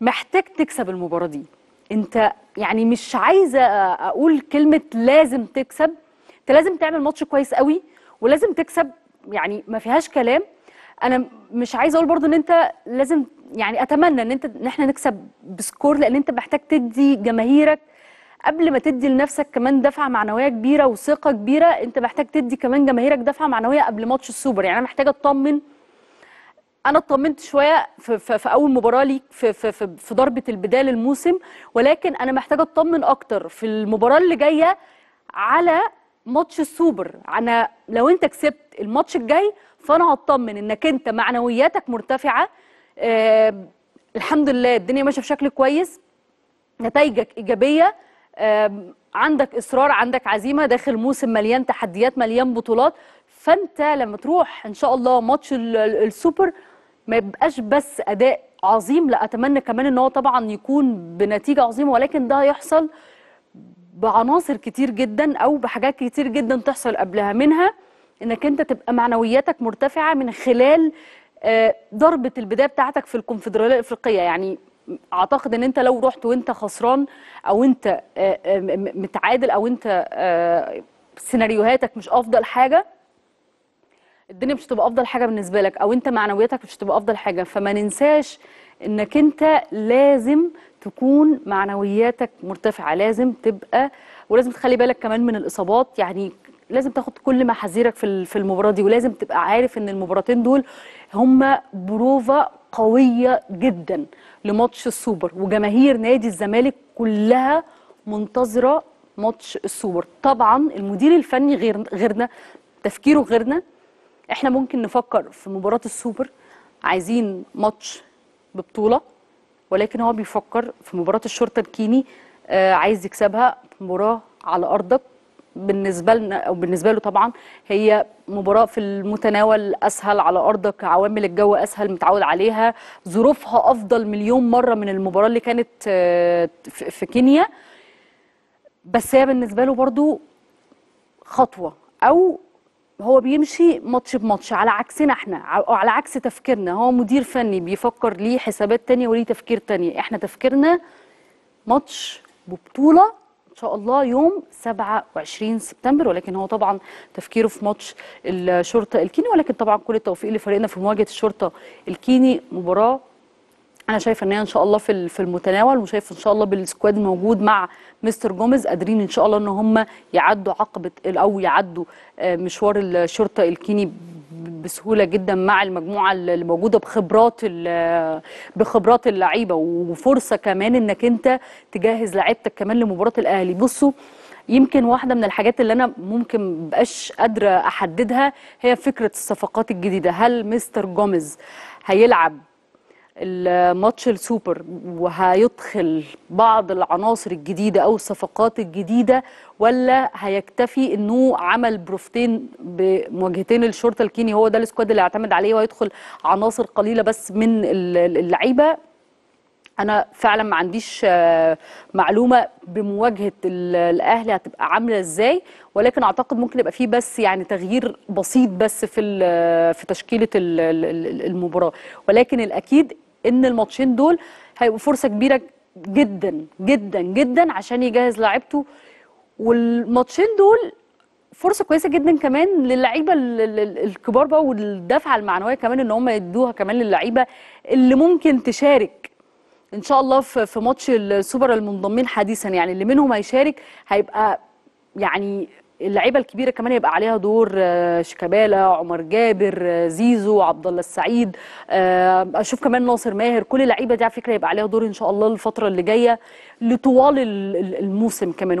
محتاج تكسب المباراه دي انت يعني مش عايزه اقول كلمه لازم تكسب انت لازم تعمل ماتش كويس قوي ولازم تكسب يعني ما فيهاش كلام انا مش عايزه اقول برضو ان انت لازم يعني اتمنى ان انت ان احنا نكسب بسكور لان انت محتاج تدي جماهيرك قبل ما تدي لنفسك كمان دفعه معنويه كبيره وثقه كبيره انت محتاج تدي كمان جماهيرك دفعه معنويه قبل ماتش السوبر يعني انا محتاجه اطمن انا اطمنت شويه في, في, في اول مباراه ليك في, في, في, في ضربه البدال الموسم ولكن انا محتاجه اطمن اكتر في المباراه اللي جايه على ماتش السوبر انا لو انت كسبت الماتش الجاي فانا هطمن انك انت معنوياتك مرتفعه آه الحمد لله الدنيا ماشيه بشكل كويس نتائجك ايجابيه آه عندك اصرار عندك عزيمه داخل موسم مليان تحديات مليان بطولات فانت لما تروح ان شاء الله ماتش السوبر ما يبقاش بس اداء عظيم لا اتمنى كمان ان هو طبعا يكون بنتيجه عظيمه ولكن ده هيحصل بعناصر كتير جدا او بحاجات كتير جدا تحصل قبلها منها انك انت تبقى معنوياتك مرتفعه من خلال آه، ضربه البدايه بتاعتك في الكونفدراليه الافريقيه يعني اعتقد ان انت لو رحت وانت خسران او انت آه، آه، متعادل او انت سيناريوهاتك مش افضل حاجه الدنيا مش هتبقى افضل حاجه بالنسبه لك او انت معنوياتك مش هتبقى افضل حاجه فما ننساش انك انت لازم تكون معنوياتك مرتفعه لازم تبقى ولازم تخلي بالك كمان من الاصابات يعني لازم تاخد كل محاذيرك في في المباراه دي ولازم تبقى عارف ان المباراتين دول هما بروفا قويه جدا لماتش السوبر وجماهير نادي الزمالك كلها منتظره ماتش السوبر طبعا المدير الفني غير غيرنا تفكيره غيرنا احنا ممكن نفكر في مباراه السوبر عايزين ماتش ببطوله ولكن هو بيفكر في مباراه الشرطه الكيني آه، عايز يكسبها مباراه على ارضك بالنسبه لنا او بالنسبه له طبعا هي مباراه في المتناول اسهل على ارضك عوامل الجو اسهل متعود عليها ظروفها افضل مليون مره من المباراه اللي كانت آه، في كينيا بس هي بالنسبه له برضو خطوه او هو بيمشي ماتش بماتش على عكسنا احنا او على عكس تفكيرنا هو مدير فني بيفكر ليه حسابات تانية وليه تفكير تاني احنا تفكيرنا ماتش ببطولة ان شاء الله يوم 27 سبتمبر ولكن هو طبعا تفكيره في ماتش الشرطة الكيني ولكن طبعا كل التوفيق لفريقنا في مواجهة الشرطة الكيني مباراة انا شايفه ان هي ان شاء الله في في المتناول وشايفه ان شاء الله بالسكواد الموجود مع مستر جوميز قادرين ان شاء الله ان هم يعدوا عقبه او يعدوا آه، مشوار الشرطه الكيني بسهوله جدا مع المجموعه اللي موجوده بخبرات بخبرات اللعيبه وفرصه كمان انك انت تجهز لعيبتك كمان لمباراه الاهلي بصوا يمكن واحده من الحاجات اللي انا ممكن مبقاش قادره احددها هي فكره الصفقات الجديده هل مستر جوميز هيلعب الماتش السوبر وهيدخل بعض العناصر الجديدة أو الصفقات الجديدة ولا هيكتفي أنه عمل بروفتين بمواجهتين الشرطة الكيني هو ده السكواد اللي هيعتمد عليه وهيدخل عناصر قليلة بس من اللعيبة انا فعلا ما عنديش آه، معلومه بمواجهه الاهلي هتبقى عامله ازاي ولكن اعتقد ممكن يبقى فيه بس يعني تغيير بسيط بس في في تشكيله المباراه ولكن الاكيد ان الماتشين دول هيبقوا فرصه كبيره جدا جدا جدا عشان يجهز لاعيبته والماتشين دول فرصه كويسه جدا كمان للعيبه الكبار بقى والدفعه المعنويه كمان ان هم يدوها كمان للعيبه اللي ممكن تشارك ان شاء الله في ماتش السوبر المنضمين حديثا يعني اللي منهم هيشارك هيبقى يعني اللعيبه الكبيره كمان يبقى عليها دور آه، شيكابالا عمر جابر آه، زيزو عبد الله السعيد آه، اشوف كمان ناصر ماهر كل اللعيبه دي على فكره يبقى عليها دور ان شاء الله الفتره اللي جايه لطوال الموسم كمان